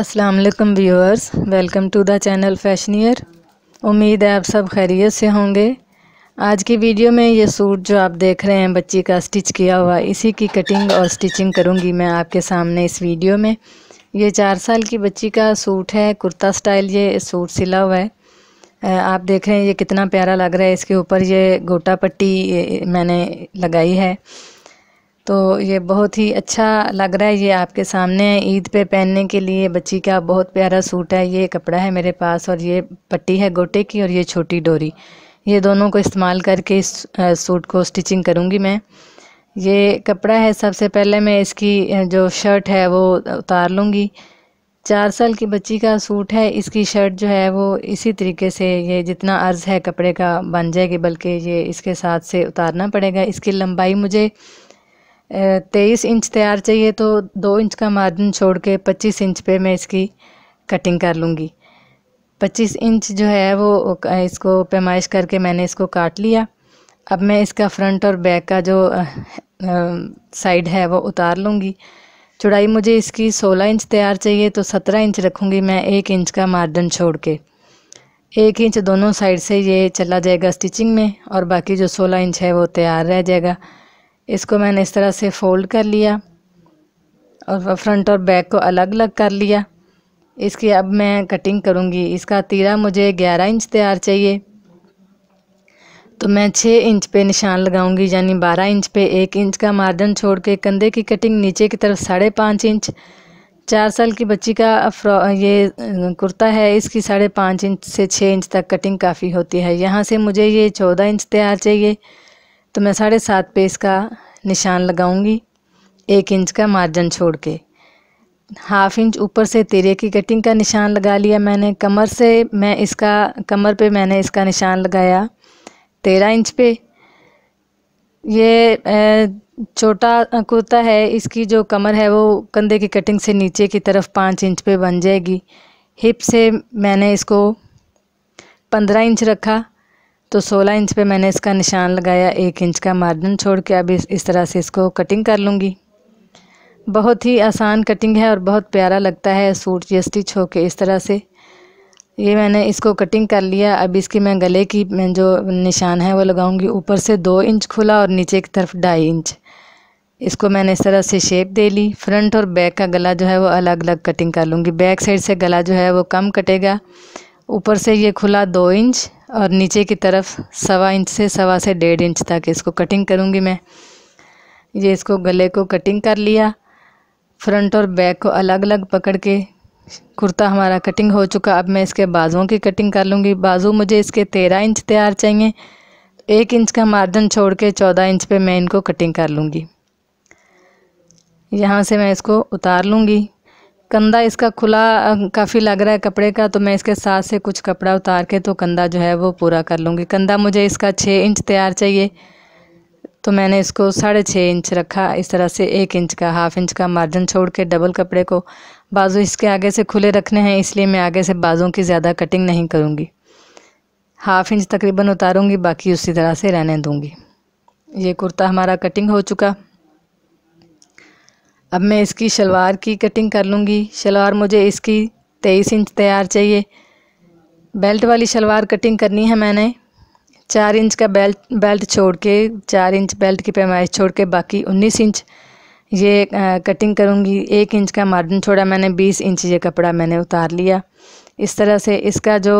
अस्सलाम वालेकुम viewers welcome to the channel Fashionier उम्मीद है आप सब खैरियत से होंगे आज की वीडियो में ये सूट जो आप देख रहे हैं बच्ची का स्टिच किया हुआ इसी की कटिंग और स्टिचिंग करूँगी मैं आपके सामने इस वीडियो में ये चार साल की बच्ची का सूट है कुर्ता स्टाइल ये सूट सिला हुआ है आप देख रहे हैं ये कितना प्यारा लग रहा है इसके ऊपर ये गोटा पट्टी मैंने लगाई है तो ये बहुत ही अच्छा लग रहा है ये आपके सामने ईद पे पहनने के लिए बच्ची का बहुत प्यारा सूट है ये कपड़ा है मेरे पास और ये पट्टी है गोटे की और ये छोटी डोरी ये दोनों को इस्तेमाल करके इस सूट को स्टिचिंग करूँगी मैं ये कपड़ा है सबसे पहले मैं इसकी जो शर्ट है वो उतार लूँगी चार साल की बच्ची का सूट है इसकी शर्ट जो है वो इसी तरीके से ये जितना अर्ज़ है कपड़े का बन जाएगी बल्कि ये इसके साथ से उतारना पड़ेगा इसकी लंबाई मुझे तेईस इंच तैयार चाहिए तो दो इंच का मार्जिन छोड़ के पच्चीस इंच पे मैं इसकी कटिंग कर लूँगी पच्चीस इंच जो है वो इसको पैमाइश करके मैंने इसको काट लिया अब मैं इसका फ्रंट और बैक का जो साइड है वो उतार लूँगी चौड़ाई मुझे इसकी सोलह इंच तैयार चाहिए तो सत्रह इंच रखूँगी मैं एक इंच का मार्जिन छोड़ के एक इंच दोनों साइड से ये चला जाएगा स्टिचिंग में और बाकी जो सोलह इंच है वो तैयार रह जाएगा इसको मैंने इस तरह से फ़ोल्ड कर लिया और फ्रंट और बैक को अलग अलग कर लिया इसकी अब मैं कटिंग करूँगी इसका तीरा मुझे ग्यारह इंच तैयार चाहिए तो मैं छः इंच पे निशान लगाऊंगी यानी बारह इंच पे एक इंच का मार्जिन छोड़ के कंधे की कटिंग नीचे की तरफ साढ़े पाँच इंच चार साल की बच्ची का फ्रॉ ये कुर्ता है इसकी साढ़े पाँच इंच से छः इंच तक कटिंग काफ़ी होती है यहाँ से मुझे ये चौदह इंच तैयार चाहिए तो मैं साढ़े सात पे इसका निशान लगाऊंगी एक इंच का मार्जिन छोड़ के हाफ इंच ऊपर से तिरे की कटिंग का निशान लगा लिया मैंने कमर से मैं इसका कमर पे मैंने इसका निशान लगाया तेरह इंच पे ये छोटा कुर्ता है इसकी जो कमर है वो कंधे की कटिंग से नीचे की तरफ पाँच इंच पे बन जाएगी हिप से मैंने इसको पंद्रह इंच रखा तो 16 इंच पे मैंने इसका निशान लगाया एक इंच का मार्जिन छोड़ के अब इस, इस तरह से इसको कटिंग कर लूँगी बहुत ही आसान कटिंग है और बहुत प्यारा लगता है सूट ये स्टिच होके इस तरह से ये मैंने इसको कटिंग कर लिया अब इसकी मैं गले की मैं जो निशान है वो लगाऊंगी ऊपर से दो इंच खुला और नीचे की तरफ ढाई इंच इसको मैंने इस तरह से शेप दे ली फ्रंट और बैक का गला जो है वो अलग अलग कटिंग कर लूँगी बैक साइड से गला जो है वो कम कटेगा ऊपर से ये खुला दो इंच और नीचे की तरफ सवा इंच से सवा से डेढ़ इंच तक इसको कटिंग करूँगी मैं ये इसको गले को कटिंग कर लिया फ्रंट और बैक को अलग अलग पकड़ के कुर्ता हमारा कटिंग हो चुका अब मैं इसके बाजुओं की कटिंग कर लूँगी बाजू मुझे इसके तेरह इंच तैयार चाहिए एक इंच का मार्जिन छोड़ के चौदह इंच पे मैं इनको कटिंग कर लूँगी यहाँ से मैं इसको उतार लूँगी कंधा इसका खुला काफ़ी लग रहा है कपड़े का तो मैं इसके साथ से कुछ कपड़ा उतार के तो कंधा जो है वो पूरा कर लूँगी कंधा मुझे इसका छः इंच तैयार चाहिए तो मैंने इसको साढ़े छः इंच रखा इस तरह से एक इंच का हाफ इंच का मार्जिन छोड़ के डबल कपड़े को बाजू इसके आगे से खुले रखने हैं इसलिए मैं आगे से बाजू की ज़्यादा कटिंग नहीं करूँगी हाफ इंच तकरीबन उतारूँगी बाकी उसी तरह से रहने दूँगी ये कुर्ता हमारा कटिंग हो चुका अब मैं इसकी शलवार की कटिंग कर लूँगी शलवार मुझे इसकी तेईस इंच तैयार चाहिए बेल्ट वाली शलवार कटिंग करनी है मैंने चार इंच का बेल्ट बेल्ट छोड़ के चार इंच बेल्ट की पैमाइश छोड़ के बाकी उन्नीस इंच ये आ, कटिंग करूँगी एक इंच का मार्जिन छोड़ा मैंने बीस इंच ये कपड़ा मैंने उतार लिया इस तरह से इसका जो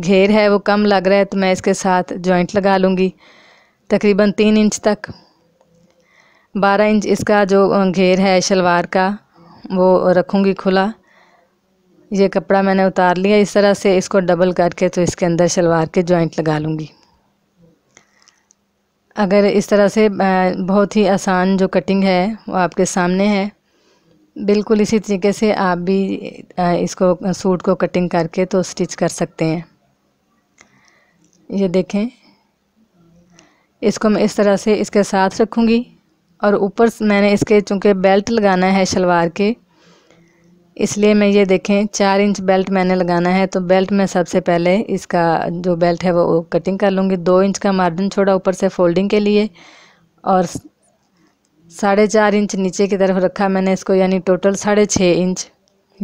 घेर है वो कम लग रहा है तो मैं इसके साथ जॉइंट लगा लूँगी तकरीबन तीन इंच तक बारह इंच इसका जो घेर है शलवार का वो रखूँगी खुला ये कपड़ा मैंने उतार लिया इस तरह से इसको डबल करके तो इसके अंदर शलवार के जॉइंट लगा लूँगी अगर इस तरह से बहुत ही आसान जो कटिंग है वो आपके सामने है बिल्कुल इसी तरीके से आप भी इसको सूट को कटिंग करके तो स्टिच कर सकते हैं ये देखें इसको मैं इस तरह से इसके साथ रखूँगी और ऊपर मैंने इसके चूँकि बेल्ट लगाना है शलवार के इसलिए मैं ये देखें चार इंच बेल्ट मैंने लगाना है तो बेल्ट में सबसे पहले इसका जो बेल्ट है वो कटिंग कर लूँगी दो इंच का मार्जिन छोड़ा ऊपर से फोल्डिंग के लिए और साढ़े चार इंच नीचे की तरफ रखा मैंने इसको यानी टोटल साढ़े छः इंच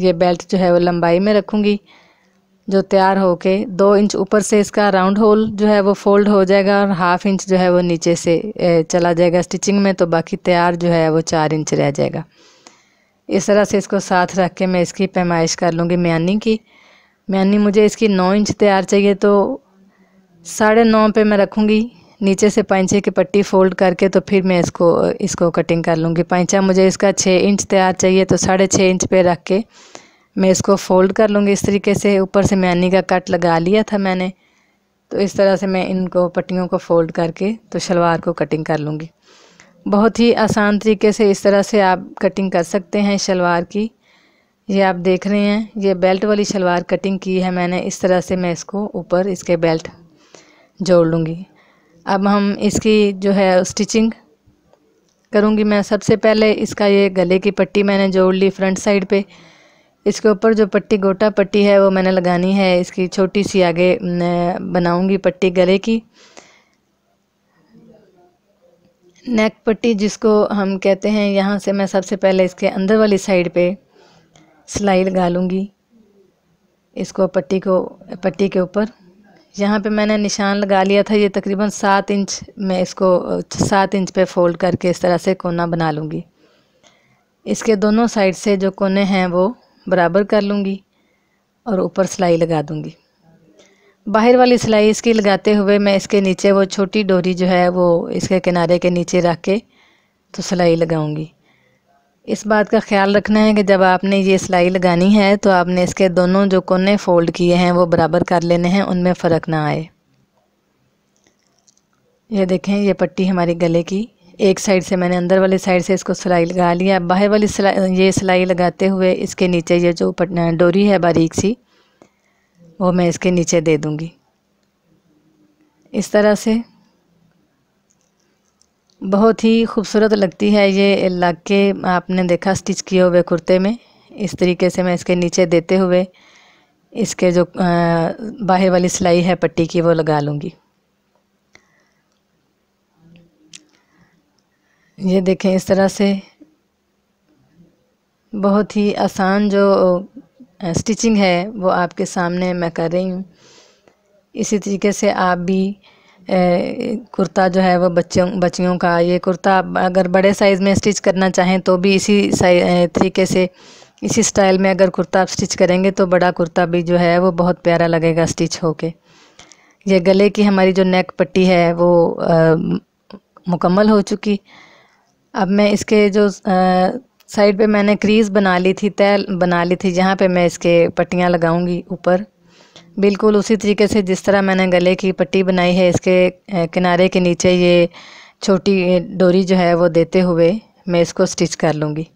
ये बेल्ट जो है वो लंबाई में रखूँगी जो तैयार के दो इंच ऊपर से इसका राउंड होल जो है वो फोल्ड हो जाएगा और हाफ इंच जो है वो नीचे से चला जाएगा स्टिचिंग में तो बाकी तैयार जो है वो चार इंच रह जाएगा इस तरह से इसको साथ रख के मैं इसकी पैमाइश कर लूँगी म्यानी की म्यानी मुझे इसकी नौ इंच तैयार चाहिए तो साढ़े नौ पर मैं रखूँगी नीचे से पैंचे की पट्टी फोल्ड करके तो फिर मैं इसको इसको कटिंग कर लूँगी पैंचा मुझे इसका छः इंच तैयार चाहिए तो साढ़े छः इंच पे रख के मैं इसको फोल्ड कर लूँगी इस तरीके से ऊपर से मैनी का कट लगा लिया था मैंने तो इस तरह से मैं इनको पट्टियों को फोल्ड करके तो शलवार को कटिंग कर लूँगी बहुत ही आसान तरीके से इस तरह से आप कटिंग कर सकते हैं शलवार की ये आप देख रहे हैं ये बेल्ट वाली शलवार कटिंग की है मैंने इस तरह से मैं इसको ऊपर इसके बेल्ट जोड़ लूँगी अब हम इसकी जो है स्टिचिंग करूँगी मैं सबसे पहले इसका ये गले की पट्टी मैंने जोड़ ली फ्रंट साइड पर इसके ऊपर जो पट्टी गोटा पट्टी है वो मैंने लगानी है इसकी छोटी सी आगे बनाऊंगी पट्टी गले की नेक पट्टी जिसको हम कहते हैं यहाँ से मैं सबसे पहले इसके अंदर वाली साइड पे सिलाई लगा लूँगी इसको पट्टी को पट्टी के ऊपर यहाँ पे मैंने निशान लगा लिया था ये तकरीबन सात इंच मैं इसको सात इंच पे फोल्ड करके इस तरह से कोना बना लूँगी इसके दोनों साइड से जो कोने हैं वो बराबर कर लूँगी और ऊपर सिलाई लगा दूँगी बाहर वाली सिलाई इसकी लगाते हुए मैं इसके नीचे वो छोटी डोरी जो है वो इसके किनारे के नीचे रख के तो सिलाई लगाऊँगी इस बात का ख्याल रखना है कि जब आपने ये सिलाई लगानी है तो आपने इसके दोनों जो कोने फ़ोल्ड किए हैं वो बराबर कर लेने हैं उनमें फ़र्क ना आए ये देखें ये पट्टी हमारी गले की एक साइड से मैंने अंदर वाले साइड से इसको सिलाई लगा लिया बाहर वाली सिलाई ये सिलाई लगाते हुए इसके नीचे ये जो डोरी है बारीक सी वो मैं इसके नीचे दे दूँगी इस तरह से बहुत ही खूबसूरत लगती है ये लग के आपने देखा स्टिच किए हुए कुर्ते में इस तरीके से मैं इसके नीचे देते हुए इसके जो बाहर वाली सिलाई है पट्टी की वो लगा लूँगी ये देखें इस तरह से बहुत ही आसान जो स्टिचिंग है वो आपके सामने मैं कर रही हूँ इसी तरीके से आप भी कुर्ता जो है वो बच्चों बच्चियों का ये कुर्ता आप अगर बड़े साइज़ में स्टिच करना चाहें तो भी इसी तरीके से इसी स्टाइल में अगर कुर्ता आप स्टिच करेंगे तो बड़ा कुर्ता भी जो है वो बहुत प्यारा लगेगा स्टिच होके ये गले की हमारी जो नेक पट्टी है वो आ, मुकम्मल हो चुकी अब मैं इसके जो साइड पे मैंने क्रीज़ बना ली थी तय बना ली थी जहाँ पे मैं इसके पट्टियाँ लगाऊंगी ऊपर बिल्कुल उसी तरीके से जिस तरह मैंने गले की पट्टी बनाई है इसके किनारे के नीचे ये छोटी डोरी जो है वो देते हुए मैं इसको स्टिच कर लूँगी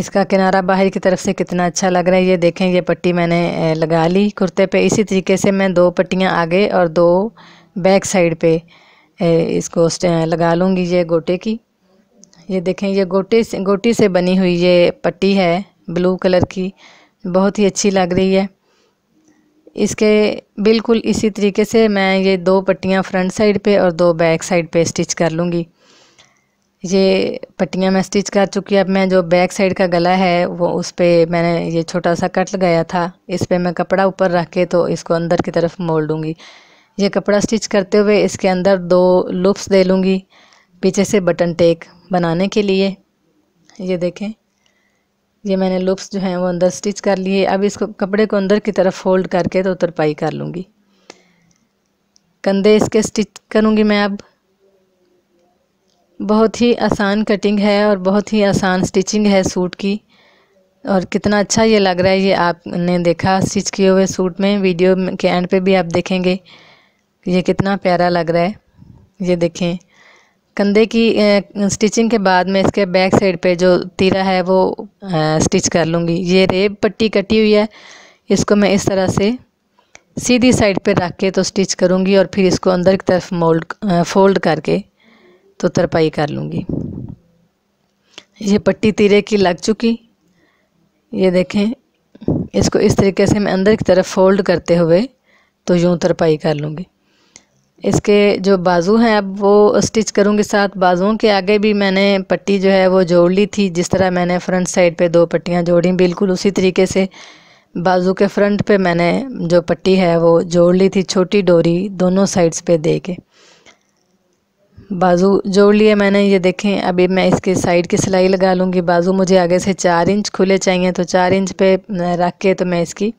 इसका किनारा बाहर की तरफ से कितना अच्छा लग रहा है ये देखें ये पट्टी मैंने लगा ली कुर्ते पे इसी तरीके से मैं दो पट्टियाँ आगे और दो बैक साइड पे इसको लगा लूँगी ये गोटे की ये देखें ये गोटे से गोटी से बनी हुई ये पट्टी है ब्लू कलर की बहुत ही अच्छी लग रही है इसके बिल्कुल इसी तरीके से मैं ये दो पट्टियाँ फ्रंट साइड पे और दो बैक साइड पे स्टिच कर लूँगी ये पट्टियाँ मैं स्टिच कर चुकी अब मैं जो बैक साइड का गला है वो उस पर मैंने ये छोटा सा कट लगाया था इस पर मैं कपड़ा ऊपर रख के तो इसको अंदर की तरफ मोड़ लूँगी ये कपड़ा स्टिच करते हुए इसके अंदर दो लुप्स दे लूँगी पीछे से बटन टेक बनाने के लिए ये देखें ये मैंने लुप्स जो हैं वो अंदर स्टिच कर लिए अब इसको कपड़े को अंदर की तरफ फोल्ड करके तो तरपाई कर लूँगी कंधे इसके स्टिच करूँगी मैं अब बहुत ही आसान कटिंग है और बहुत ही आसान स्टिचिंग है सूट की और कितना अच्छा ये लग रहा है ये आपने देखा स्टिच किए हुए सूट में वीडियो के एंड पे भी आप देखेंगे ये कितना प्यारा लग रहा है ये देखें कंधे की स्टिचिंग के बाद मैं इसके बैक साइड पे जो तीरा है वो आ, स्टिच कर लूँगी ये रेब पट्टी कटी हुई है इसको मैं इस तरह से सीधी साइड पे रख के तो स्टिच करूँगी और फिर इसको अंदर की तरफ मोल्ड फोल्ड करके तो तरपाई कर लूँगी ये पट्टी तीरे की लग चुकी ये देखें इसको इस तरीके से मैं अंदर की तरफ फोल्ड करते हुए तो यूँ तरपाई कर लूँगी इसके जो बाजू हैं अब वो स्टिच करूँगी साथ बाजुओं के आगे भी मैंने पट्टी जो है वो जोड़ ली थी जिस तरह मैंने फ्रंट साइड पे दो पट्टियाँ जोड़ी बिल्कुल उसी तरीके से बाजू के फ्रंट पे मैंने जो पट्टी है वो जोड़ ली थी छोटी डोरी दोनों साइड्स पे दे के बाजू जोड़ लिए मैंने ये देखें अभी मैं इसके साइड की सिलाई लगा लूँगी बाजू मुझे आगे से चार इंच खुले चाहिए तो चार इंच पे रख के तो मैं इसकी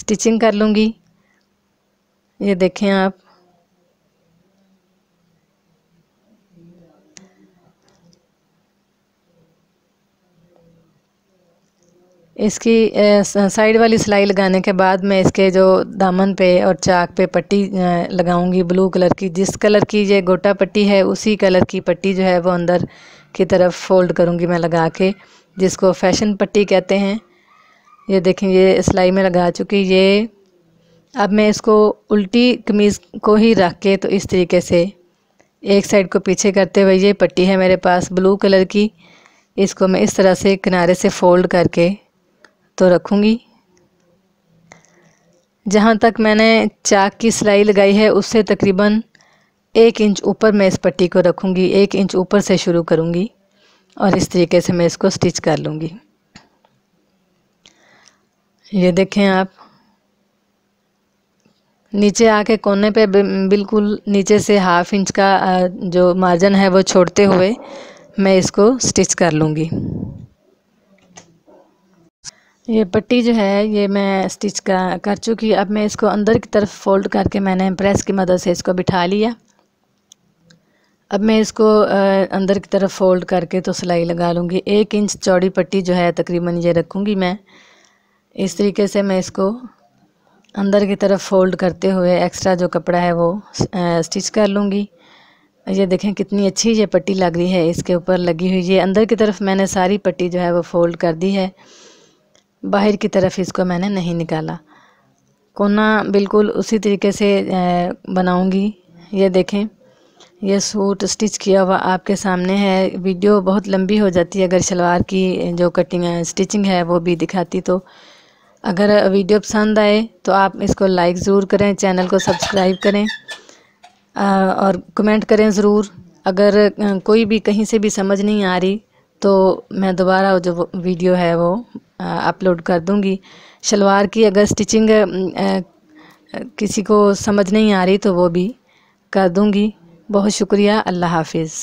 स्टिचिंग कर लूँगी ये देखें आप इसकी साइड वाली सिलाई लगाने के बाद मैं इसके जो दामन पे और चाक पे पट्टी लगाऊंगी ब्लू कलर की जिस कलर की ये गोटा पट्टी है उसी कलर की पट्टी जो है वो अंदर की तरफ फोल्ड करूंगी मैं लगा के जिसको फैशन पट्टी कहते हैं ये देखें ये सिलाई में लगा चुकी ये अब मैं इसको उल्टी कमीज़ को ही रख के तो इस तरीके से एक साइड को पीछे करते हुए ये पट्टी है मेरे पास ब्लू कलर की इसको मैं इस तरह से किनारे से फ़ोल्ड करके तो रखूँगी जहाँ तक मैंने चाक की सिलाई लगाई है उससे तकरीबन एक इंच ऊपर मैं इस पट्टी को रखूँगी एक इंच ऊपर से शुरू करूँगी और इस तरीके से मैं इसको स्टिच कर लूँगी ये देखें आप नीचे आके कोने पे बिल्कुल नीचे से हाफ इंच का जो मार्जिन है वो छोड़ते हुए मैं इसको स्टिच कर लूँगी ये पट्टी जो है ये मैं स्टिच कर कर चुकी अब मैं इसको अंदर की तरफ फोल्ड करके मैंने प्रेस की मदद से इसको बिठा लिया अब मैं इसको अंदर की तरफ फोल्ड करके तो सिलाई लगा लूँगी एक इंच चौड़ी पट्टी जो है तकरीबन ये रखूँगी मैं इस तरीके से मैं इसको अंदर की तरफ फोल्ड करते हुए एक्स्ट्रा जो कपड़ा है वो स्टिच कर लूँगी ये देखें कितनी अच्छी ये पट्टी लग रही है इसके ऊपर लगी हुई ये अंदर की तरफ मैंने सारी पट्टी जो है वो फोल्ड कर दी है बाहर की तरफ इसको मैंने नहीं निकाला कोना बिल्कुल उसी तरीके से बनाऊंगी ये देखें यह सूट स्टिच किया हुआ आपके सामने है वीडियो बहुत लंबी हो जाती है अगर शलवार की जो कटिंग है स्टिचिंग है वो भी दिखाती तो अगर वीडियो पसंद आए तो आप इसको लाइक ज़रूर करें चैनल को सब्सक्राइब करें और कमेंट करें ज़रूर अगर कोई भी कहीं से भी समझ नहीं आ रही तो मैं दोबारा जो वीडियो है वो अपलोड कर दूँगी शलवार की अगर स्टिचिंग किसी को समझ नहीं आ रही तो वो भी कर दूँगी बहुत शुक्रिया अल्लाह हाफिज़